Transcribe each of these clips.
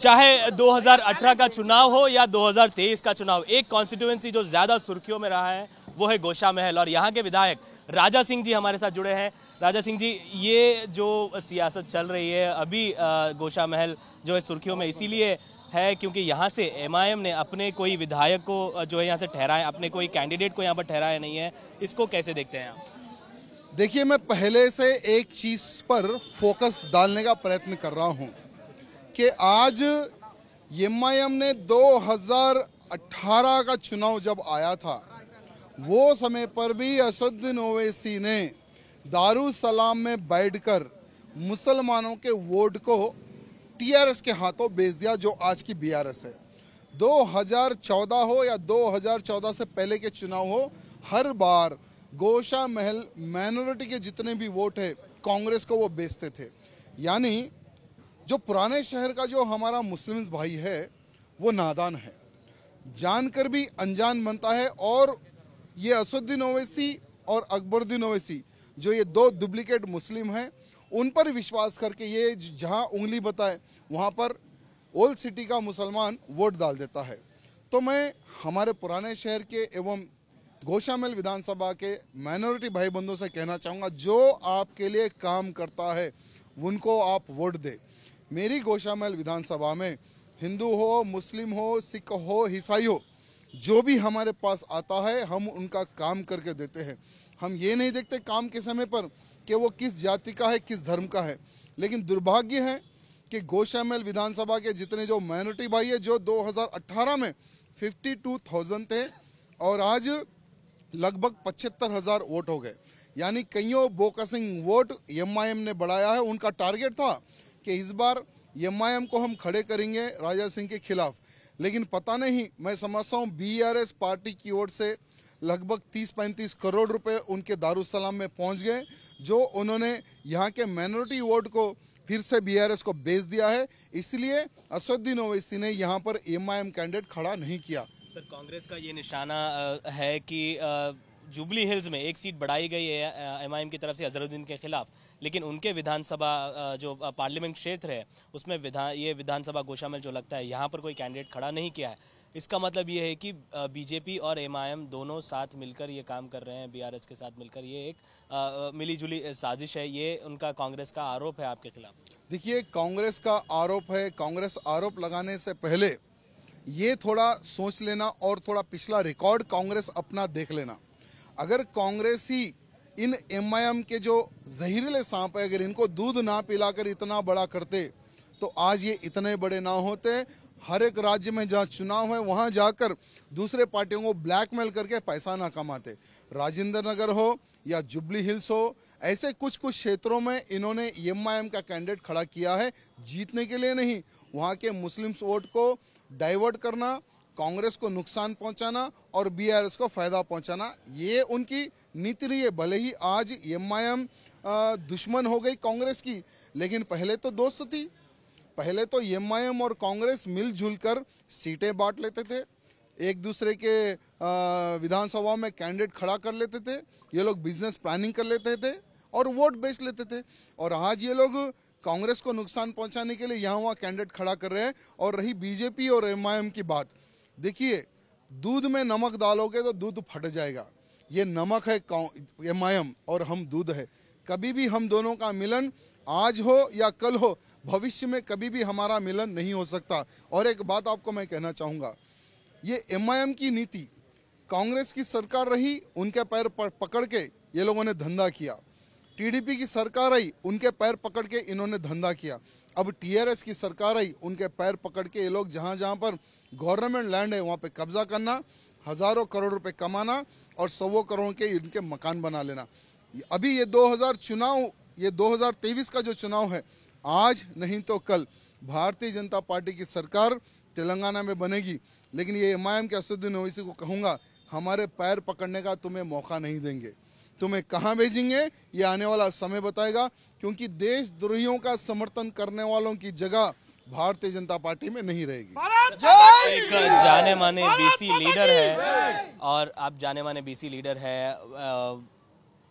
चाहे 2018 का चुनाव हो या 2023 का चुनाव एक कॉन्स्टिट्यूएंसी जो ज़्यादा सुर्खियों में रहा है वो है गोशा महल और यहाँ के विधायक राजा सिंह जी हमारे साथ जुड़े हैं राजा सिंह जी ये जो सियासत चल रही है अभी गोशा महल जो है सुर्खियों में इसीलिए है क्योंकि यहाँ से एमआईएम ने अपने कोई विधायक को जो है यहाँ से ठहराया अपने कोई कैंडिडेट को यहाँ पर ठहराया नहीं है इसको कैसे देखते हैं आप देखिए मैं पहले से एक चीज़ पर फोकस डालने का प्रयत्न कर रहा हूँ कि आज एम ने 2018 का चुनाव जब आया था वो समय पर भी असदुद्दीन ओवैसी ने दारूसलाम में बैठकर मुसलमानों के वोट को टीआरएस के हाथों बेच दिया जो आज की बीआरएस है 2014 हो या 2014 से पहले के चुनाव हो हर बार गोशा महल माइनॉरिटी के जितने भी वोट है कांग्रेस को वो बेचते थे यानी जो पुराने शहर का जो हमारा मुस्लिम भाई है वो नादान है जानकर भी अनजान बनता है और ये असुद्दीन ओवैसी और अकबरुद्दीन ओवैसी जो ये दो डुप्लीकेट मुस्लिम हैं उन पर विश्वास करके ये जहाँ उंगली बताए वहाँ पर ओल्ड सिटी का मुसलमान वोट डाल देता है तो मैं हमारे पुराने शहर के एवं गोशामेल विधानसभा के माइनॉरिटी भाई बंधुओं से कहना चाहूँगा जो आपके लिए काम करता है उनको आप वोट दें मेरी गोशामल विधानसभा में हिंदू हो मुस्लिम हो सिख हो ईसाई हो जो भी हमारे पास आता है हम उनका काम करके देते हैं हम ये नहीं देखते काम के समय पर कि वो किस जाति का है किस धर्म का है लेकिन दुर्भाग्य है कि गोशामल विधानसभा के जितने जो माइनॉरिटी भाई है जो 2018 में 52,000 थे और आज लगभग पचहत्तर हज़ार वोट हो गए यानी कईयों बोकसिंग वोट एमआईएम ने बढ़ाया है उनका टारगेट था कि इस बार एम को हम खड़े करेंगे राजा सिंह के खिलाफ लेकिन पता नहीं मैं समझता हूँ बीआरएस पार्टी की ओर से लगभग 30-35 करोड़ रुपए उनके दारुसलाम में पहुँच गए जो उन्होंने यहाँ के माइनॉरिटी वोट को फिर से बीआरएस को बेच दिया है इसलिए असदुद्दीन ओवैसी ने यहाँ पर एम कैंडिडेट खड़ा नहीं किया सर कांग्रेस का ये निशाना है कि जुबली हिल्स में एक सीट बढ़ाई गई है एमआईएम की तरफ से अजहरुद्दीन के खिलाफ लेकिन उनके विधानसभा जो पार्लियामेंट क्षेत्र है उसमें विधान ये विधानसभा गोशामल जो लगता है यहाँ पर कोई कैंडिडेट खड़ा नहीं किया है इसका मतलब ये है कि बीजेपी और एमआईएम दोनों साथ मिलकर ये काम कर रहे हैं बीआरएस के साथ मिलकर ये एक मिलीजुली साजिश है ये उनका कांग्रेस का आरोप है आपके खिलाफ देखिए कांग्रेस का आरोप है कांग्रेस आरोप लगाने से पहले ये थोड़ा सोच लेना और थोड़ा पिछला रिकॉर्ड कांग्रेस अपना देख लेना अगर कांग्रेस ही इन एमआईएम के जो जहरीले सांप है अगर इनको दूध ना पिलाकर इतना बड़ा करते तो आज ये इतने बड़े ना होते हर एक राज्य में जहाँ चुनाव है वहाँ जाकर दूसरे पार्टियों को ब्लैकमेल करके पैसा ना कमाते राजेंद्र नगर हो या जुबली हिल्स हो ऐसे कुछ कुछ क्षेत्रों में इन्होंने एम का कैंडिडेट खड़ा किया है जीतने के लिए नहीं वहाँ के मुस्लिम्स वोट को डाइवर्ट करना कांग्रेस को नुकसान पहुंचाना और बीआरएस को फायदा पहुंचाना ये उनकी नीति रही है भले ही आज एमआईएम दुश्मन हो गई कांग्रेस की लेकिन पहले तो दोस्त थी पहले तो एमआईएम और कांग्रेस मिलजुल कर सीटें बांट लेते थे एक दूसरे के विधानसभा में कैंडिडेट खड़ा कर लेते थे ये लोग बिजनेस प्लानिंग कर लेते थे और वोट बेच लेते थे और आज ये लोग कांग्रेस को नुकसान पहुंचाने के लिए यहाँ वहाँ कैंडिडेट खड़ा कर रहे हैं और रही बीजेपी और एमआईएम की बात देखिए दूध में नमक डालोगे तो दूध फट जाएगा ये नमक है एम और हम दूध है कभी भी हम दोनों का मिलन आज हो या कल हो भविष्य में कभी भी हमारा मिलन नहीं हो सकता और एक बात आपको मैं कहना चाहूँगा ये एम की नीति कांग्रेस की सरकार रही उनके पैर पकड़ के ये लोगों ने धंधा किया टीडीपी की सरकार आई उनके पैर पकड़ के इन्होंने धंधा किया अब टीआरएस की सरकार आई उनके पैर पकड़ के ये लोग जहाँ जहाँ पर गवर्नमेंट लैंड है वहाँ पे कब्जा करना हज़ारों करोड़ रुपए कमाना और सौ करोड़ के इनके मकान बना लेना अभी ये 2000 चुनाव ये 2023 का जो चुनाव है आज नहीं तो कल भारतीय जनता पार्टी की सरकार तेलंगाना में बनेगी लेकिन ये एम आई एम के असुद्दीन ओवैसी को कहूँगा हमारे पैर पकड़ने का तुम्हें मौका नहीं देंगे तुम्हें कहाँ भेजेंगे ये आने वाला समय बताएगा क्योंकि देशद्रोहियों का समर्थन करने वालों की जगह भारतीय जनता पार्टी में नहीं रहेगी एक जाने माने बीसी लीडर है और आप जाने माने बीसी लीडर है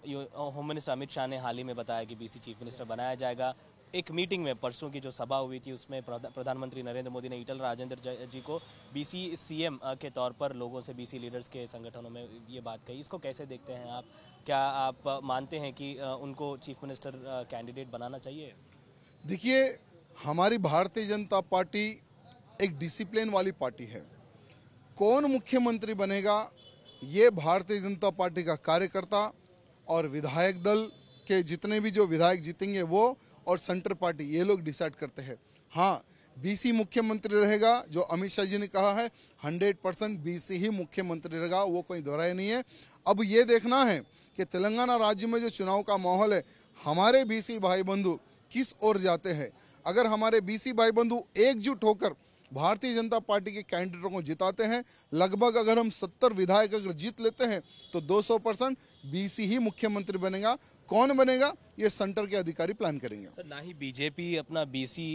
होम मिनिस्टर अमित शाह ने हाल ही में बताया कि बीसी चीफ मिनिस्टर बनाया जाएगा एक मीटिंग में परसों की जो सभा हुई थी उसमें प्रधानमंत्री नरेंद्र मोदी ने इटल राजेंद्र जी को बीसी सीएम के तौर पर लोगों से बीसी लीडर्स के संगठनों में ये बात कही इसको कैसे देखते हैं आप क्या आप मानते हैं कि उनको चीफ मिनिस्टर कैंडिडेट बनाना चाहिए देखिए हमारी भारतीय जनता पार्टी एक डिसिप्लिन वाली पार्टी है कौन मुख्यमंत्री बनेगा ये भारतीय जनता पार्टी का कार्यकर्ता और विधायक दल के जितने भी जो विधायक जीतेंगे वो और सेंटर पार्टी ये लोग डिसाइड करते हैं हाँ बीसी मुख्यमंत्री रहेगा जो अमित शाह जी ने कहा है 100 परसेंट बी ही मुख्यमंत्री रहेगा वो कोई दोहराया नहीं है अब ये देखना है कि तेलंगाना राज्य में जो चुनाव का माहौल है हमारे बीसी भाई बंधु किस ओर जाते हैं अगर हमारे बीसी भाई बंधु एकजुट होकर भारतीय जनता पार्टी के कैंडिडेटों को जिताते हैं लगभग अगर हम सत्तर विधायक अगर जीत लेते हैं तो 200 परसेंट बीसी ही मुख्यमंत्री बनेगा कौन बनेगा ये सेंटर के अधिकारी प्लान करेंगे सर ना ही बीजेपी अपना बीसी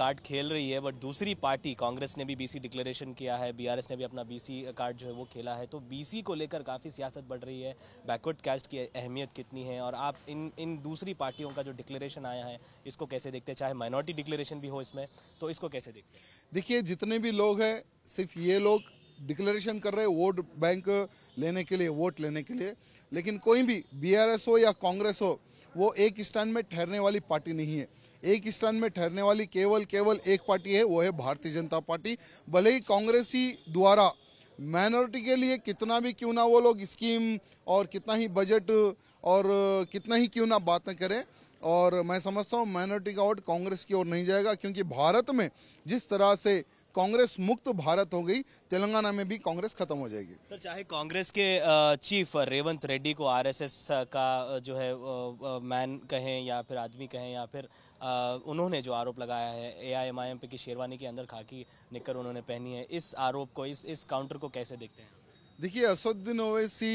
कार्ड खेल रही है बट दूसरी पार्टी कांग्रेस ने भी बीसी डिक्लेरेशन किया है बीआरएस ने भी अपना बीसी कार्ड जो है वो खेला है तो बीसी को लेकर काफ़ी सियासत बढ़ रही है बैकवर्ड कास्ट की अहमियत कितनी है और आप इन इन दूसरी पार्टियों का जो डिक्लेरेशन आया है इसको कैसे देखते हैं चाहे माइनॉरिटी डिक्लेरेशन भी हो इसमें तो इसको कैसे देखते हैं देखिए जितने भी लोग हैं सिर्फ ये लोग डिक्लेरेशन कर रहे वोट बैंक लेने के लिए वोट लेने के लिए लेकिन कोई भी बीआरएस हो या कांग्रेस हो वो एक स्टैंड में ठहरने वाली पार्टी नहीं है एक स्टैंड में ठहरने वाली केवल केवल एक पार्टी है वो है भारतीय जनता पार्टी भले ही कांग्रेस ही द्वारा माइनॉरिटी के लिए कितना भी क्यों ना वो लोग स्कीम और कितना ही बजट और कितना ही क्यों ना बातें करें और मैं समझता हूँ माइनॉरिटी का वोट कांग्रेस की ओर नहीं जाएगा क्योंकि भारत में जिस तरह से कांग्रेस मुक्त भारत हो गई तेलंगाना में भी कांग्रेस खत्म हो जाएगी सर चाहे कांग्रेस के चीफ रेवंत रेड्डी को आरएसएस का जो है मैन कहें या फिर आदमी कहें या फिर उन्होंने जो आरोप लगाया है A I M I M P की शेरवानी के अंदर खाकी निककर उन्होंने पहनी है इस आरोप को इस इस काउंटर को कैसे देखते हैं देखिए असदुद्दीन ओवैसी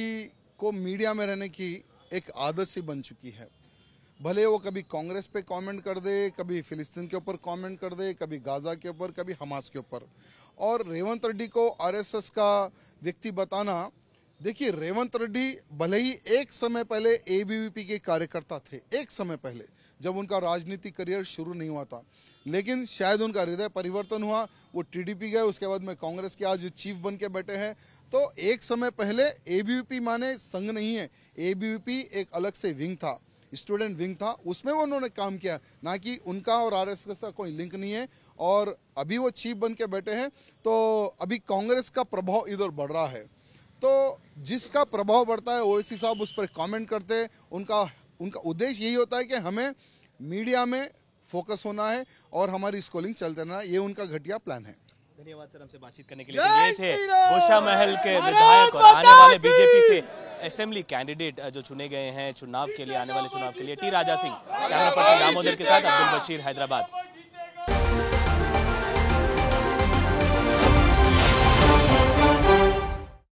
को मीडिया में रहने की एक आदत सी बन चुकी है भले वो कभी कांग्रेस पे कमेंट कर दे कभी फिलिस्तीन के ऊपर कमेंट कर दे कभी गाज़ा के ऊपर कभी हमास के ऊपर और रेवंत रेड्डी को आरएसएस का व्यक्ति बताना देखिए रेवंत रेड्डी भले ही एक समय पहले ए के कार्यकर्ता थे एक समय पहले जब उनका राजनीतिक करियर शुरू नहीं हुआ था लेकिन शायद उनका हृदय परिवर्तन हुआ वो टीडीपी गए उसके बाद में कांग्रेस के आज चीफ बन के बैठे हैं तो एक समय पहले एबीवीपी माने संघ नहीं है एबीवीपी एक अलग से विंग था स्टूडेंट विंग था उसमें वो उन्होंने काम किया ना कि उनका और आरएसएस का कोई लिंक नहीं है और अभी वो चीफ बन के बैठे हैं तो अभी कांग्रेस का प्रभाव इधर बढ़ रहा है तो जिसका प्रभाव बढ़ता है ओवैसी साहब उस पर कमेंट करते हैं उनका उनका उद्देश्य यही होता है कि हमें मीडिया में फोकस होना है और हमारी स्कूलिंग चलते रहना है ये उनका घटिया प्लान है धन्यवाद सर हमसे बातचीत करने के लिए तो ये थे महल के विधायक और आने वाले बीजेपी से असेंबली कैंडिडेट जो चुने गए हैं चुनाव के लिए आने वाले चुनाव के लिए T Raja Singh camera person Damodar के साथ अब्दुल बशीर हैदराबाद